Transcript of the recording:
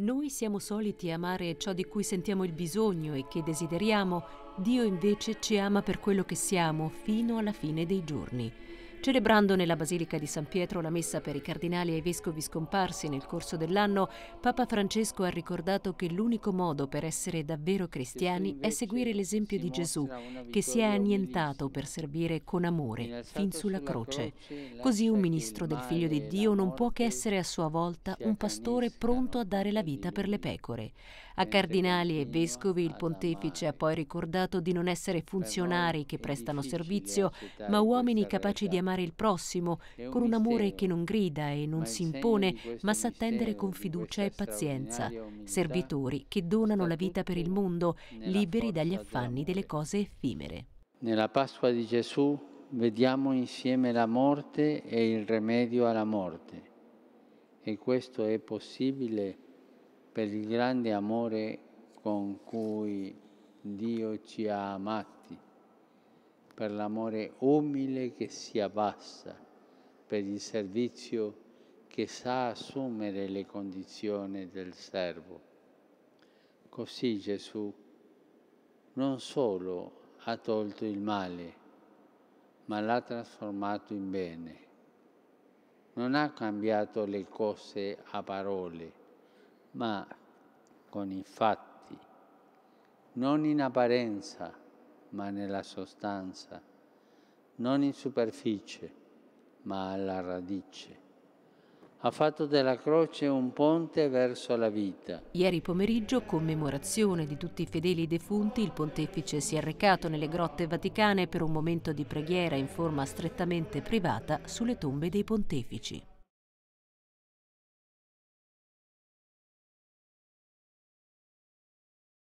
Noi siamo soliti amare ciò di cui sentiamo il bisogno e che desideriamo, Dio invece ci ama per quello che siamo fino alla fine dei giorni. Celebrando nella Basilica di San Pietro la messa per i cardinali e i vescovi scomparsi nel corso dell'anno, Papa Francesco ha ricordato che l'unico modo per essere davvero cristiani è seguire l'esempio di Gesù, che si è annientato per servire con amore fin sulla croce. Così un ministro del Figlio di Dio non può che essere a sua volta un pastore pronto a dare la vita per le pecore. A cardinali e vescovi il pontefice ha poi ricordato di non essere funzionari che prestano servizio, ma uomini capaci di amare amare il prossimo con un amore che non grida e non si impone, ma sa attendere con fiducia e pazienza. Servitori che donano la vita per il mondo, liberi dagli affanni delle cose effimere. Nella Pasqua di Gesù vediamo insieme la morte e il rimedio alla morte. E questo è possibile per il grande amore con cui Dio ci ha amati per l'amore umile che si abbassa, per il servizio che sa assumere le condizioni del servo. Così Gesù non solo ha tolto il male, ma l'ha trasformato in bene. Non ha cambiato le cose a parole, ma con i fatti, non in apparenza, ma nella sostanza, non in superficie, ma alla radice. Ha fatto della croce un ponte verso la vita. Ieri pomeriggio, commemorazione di tutti i fedeli defunti, il pontefice si è recato nelle grotte vaticane per un momento di preghiera in forma strettamente privata sulle tombe dei pontefici.